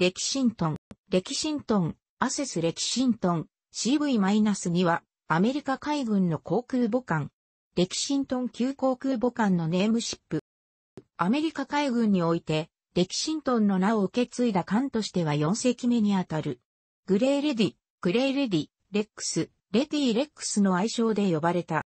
レキシントン、レキシントン、アセスレキシントン、CV-2 は、アメリカ海軍の航空母艦。レキシントン級航空母艦のネームシップ。アメリカ海軍において、レキシントンの名を受け継いだ艦としては4隻目にあたる。グレーレディ、グレーレディ、レックス、レディレックスの愛称で呼ばれた。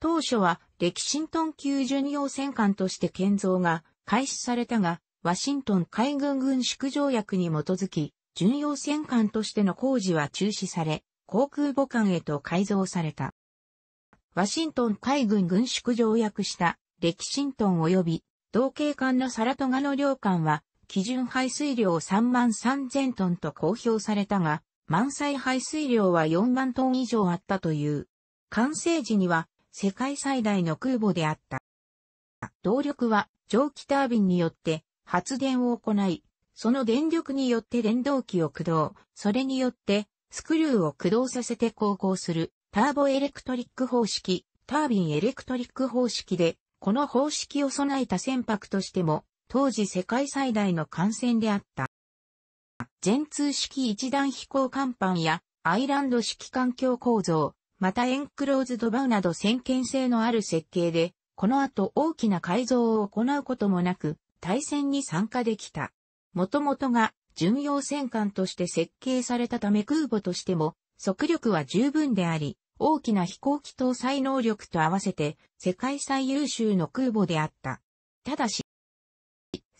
当初は、レキシントン級巡洋戦艦として建造が開始されたが、ワシントン海軍軍縮条約に基づき、巡洋戦艦としての工事は中止され、航空母艦へと改造された。ワシントン海軍軍縮条約したレキシントン及び同型艦のサラトガの両艦は基準排水量3万3000トンと公表されたが、満載排水量は4万トン以上あったという。完成時には世界最大の空母であった。動力は蒸気タービンによって発電を行い、その電力によって電動機を駆動、それによってスクリューを駆動させて航行するターボエレクトリック方式、タービンエレクトリック方式で、この方式を備えた船舶としても、当時世界最大の艦船であった。全通式一段飛行甲板やアイランド式環境構造、またエンクローズドバウなど先見性のある設計で、この後大きな改造を行うこともなく、対戦に参加できた。もともとが巡洋戦艦として設計されたため空母としても、速力は十分であり、大きな飛行機搭載能力と合わせて世界最優秀の空母であった。ただし、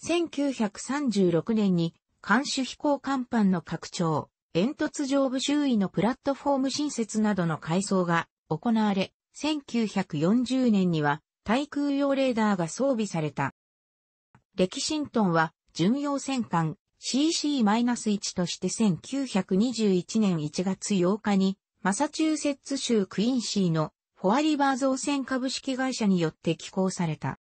1936年に艦首飛行甲板の拡張、煙突上部周囲のプラットフォーム新設などの改装が行われ、1940年には対空用レーダーが装備された。レキシントンは、巡洋戦艦 CC-1 として1921年1月8日に、マサチューセッツ州クインシーのフォアリバー造船株式会社によって寄港された。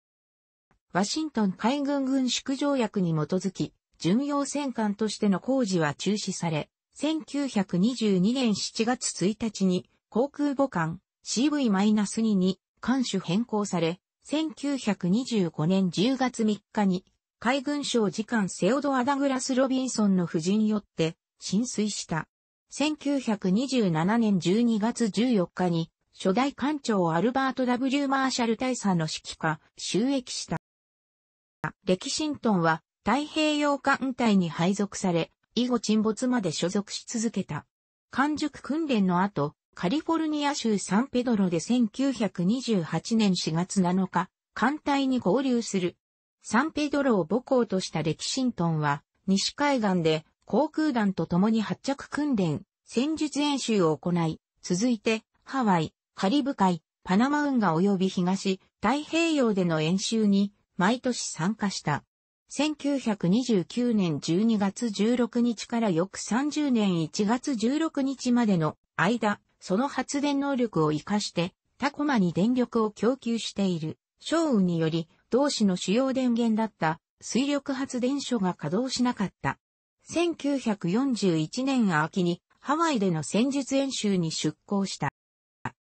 ワシントン海軍軍縮条約に基づき、巡洋戦艦としての工事は中止され、1922年7月1日に航空母艦 CV-2 に艦種変更され、1925年10月3日に、海軍省次官セオドア・ダグラス・ロビンソンの夫人によって浸水した。1927年12月14日に、初代艦長アルバート・ W・ マーシャル大佐の指揮下、収益した。歴史ントンは太平洋艦隊に配属され、以後沈没まで所属し続けた。完熟訓練の後、カリフォルニア州サンペドロで1928年4月7日、艦隊に合流する。サンペドロを母校としたレキシントンは、西海岸で航空団と共に発着訓練、戦術演習を行い、続いて、ハワイ、カリブ海、パナマ運河及び東、太平洋での演習に、毎年参加した。1929年12月16日から翌30年1月16日までの間、その発電能力を活かして、タコマに電力を供給している。少雨により、同市の主要電源だった水力発電所が稼働しなかった。1941年秋にハワイでの戦術演習に出航した。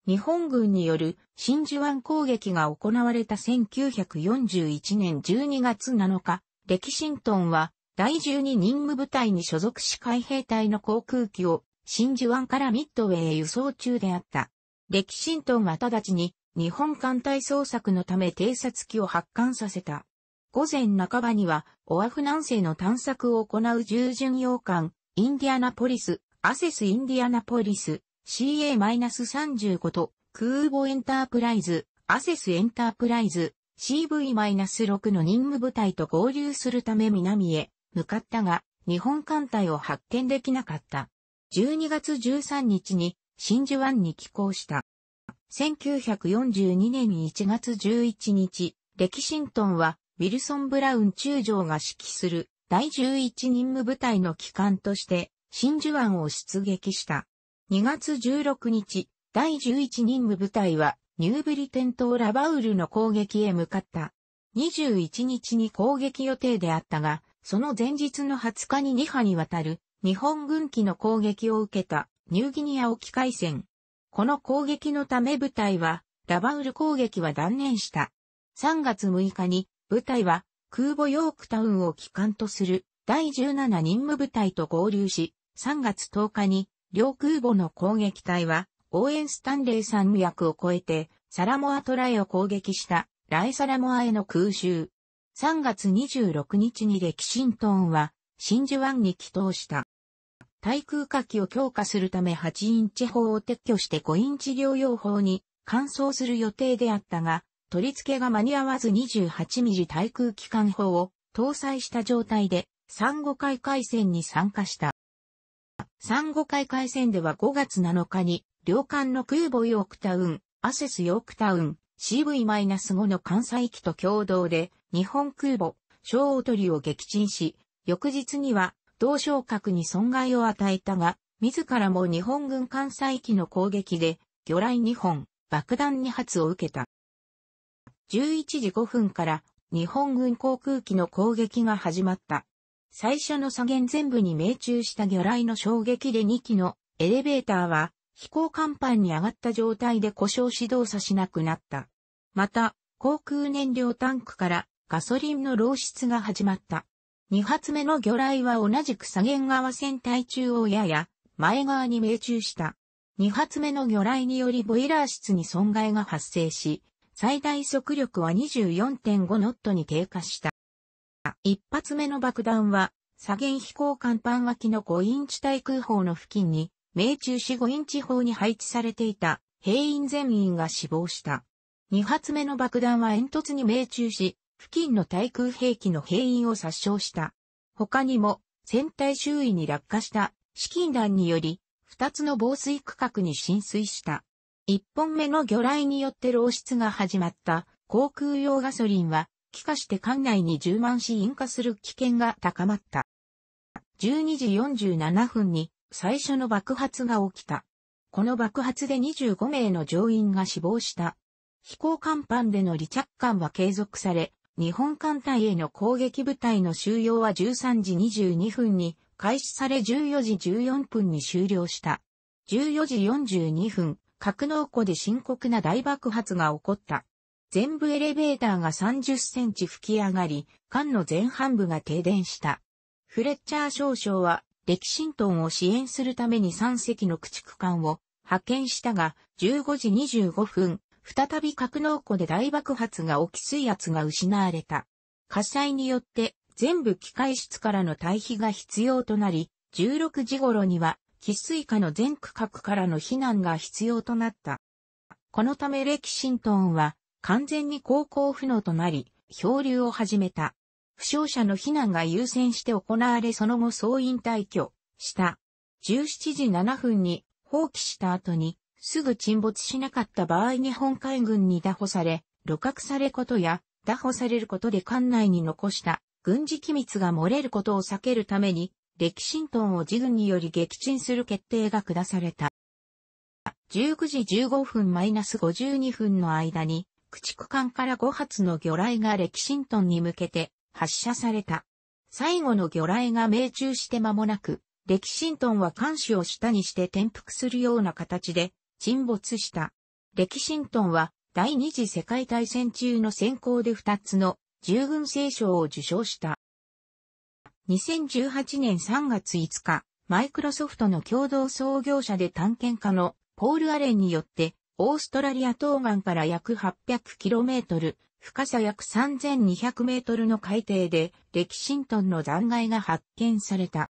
日本軍による真珠湾攻撃が行われた1941年12月7日、レキシントンは第12任務部隊に所属し海兵隊の航空機を真珠湾からミッドウェー輸送中であった。歴史ントンは直ちに日本艦隊捜索のため偵察機を発艦させた。午前半ばには、オアフ南西の探索を行う従順洋艦、インディアナポリス、アセスインディアナポリス、CA-35 と、空母エンタープライズ、アセスエンタープライズ、CV-6 の任務部隊と合流するため南へ向かったが、日本艦隊を発見できなかった。12月13日に真珠湾に寄港した。1942年1月11日、レキシントンは、ウィルソン・ブラウン中将が指揮する第11任務部隊の機関として、真珠湾を出撃した。2月16日、第11任務部隊は、ニューブリテン島ラバウルの攻撃へ向かった。21日に攻撃予定であったが、その前日の20日に2波にわたる日本軍機の攻撃を受けたニューギニア沖海戦。この攻撃のため部隊は、ラバウル攻撃は断念した。3月6日に、部隊は空母ヨークタウンを機関とする第17任務部隊と合流し、3月10日に両空母の攻撃隊は、応援スタンレー山脈を越えて、サラモアトライを攻撃したライサラモアへの空襲。3月26日にレキシントーンは真珠湾に寄投した。対空火器を強化するため8インチ砲を撤去して5インチ療養砲に換装する予定であったが、取り付けが間に合わず28ミリ対空機関砲を搭載した状態で三五海海戦に参加した。三五海海戦では5月7日に、両艦の空母ヨークタウン、アセスヨークタウン、CV-5 の関西機と共同で、日本空母、小オトを撃沈し、翌日には、同昇格に損害を与えたが、自らも日本軍艦載機の攻撃で、魚雷2本、爆弾2発を受けた。11時5分から日本軍航空機の攻撃が始まった。最初の左舷全部に命中した魚雷の衝撃で2機のエレベーターは飛行甲板に上がった状態で故障し動作しなくなった。また、航空燃料タンクからガソリンの漏出が始まった。2発目の魚雷は同じく左舷側船体中央やや前側に命中した。2発目の魚雷によりボイラー室に損害が発生し、最大速力は24.5ノットに低下した。1発目の爆弾は左舷飛行甲板脇の5インチ対空砲の付近に命中し5インチ砲に配置されていた兵員全員が死亡した。2発目の爆弾は煙突に命中し、付近の対空兵器の兵員を殺傷した。他にも、船体周囲に落下した資金弾により、二つの防水区画に浸水した。一本目の魚雷によって漏出が始まった航空用ガソリンは、気化して艦内に充満し引火する危険が高まった。12時47分に最初の爆発が起きた。この爆発で25名の乗員が死亡した。飛行甲板での離着艦は継続され、日本艦隊への攻撃部隊の収容は13時22分に開始され14時14分に終了した。14時42分、格納庫で深刻な大爆発が起こった。全部エレベーターが30センチ吹き上がり、艦の前半部が停電した。フレッチャー少将は、レキシントンを支援するために3隻の駆逐艦を派遣したが、15時25分、再び格納庫で大爆発が起き水圧が失われた。火災によって全部機械室からの退避が必要となり、16時頃には、喫水下の全区画からの避難が必要となった。このためレキシントンは完全に航行不能となり、漂流を始めた。負傷者の避難が優先して行われその後総員退去した。17時7分に放棄した後にすぐ沈没しなかった場合日本海軍に打捕され、露獲されことや、打捕されることで艦内に残した軍事機密が漏れることを避けるために、歴新トンを自軍により撃沈する決定が下された。19時15分マイナス -52 分の間に、駆逐艦から5発の魚雷が歴新トンに向けて発射された。最後の魚雷が命中して間もなく、歴新トンは艦首を下にして転覆するような形で沈没した。レキシントンは第二次世界大戦中の選考で2つの従軍聖賞を受賞した。2018年3月5日、マイクロソフトの共同創業者で探検家のポール・アレンによって、オーストラリア東岸から約 800km、深さ約 3200m の海底で、レキシントンの残骸が発見された。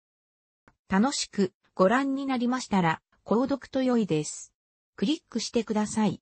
楽しくご覧になりましたら、購読と良いです。クリックしてください。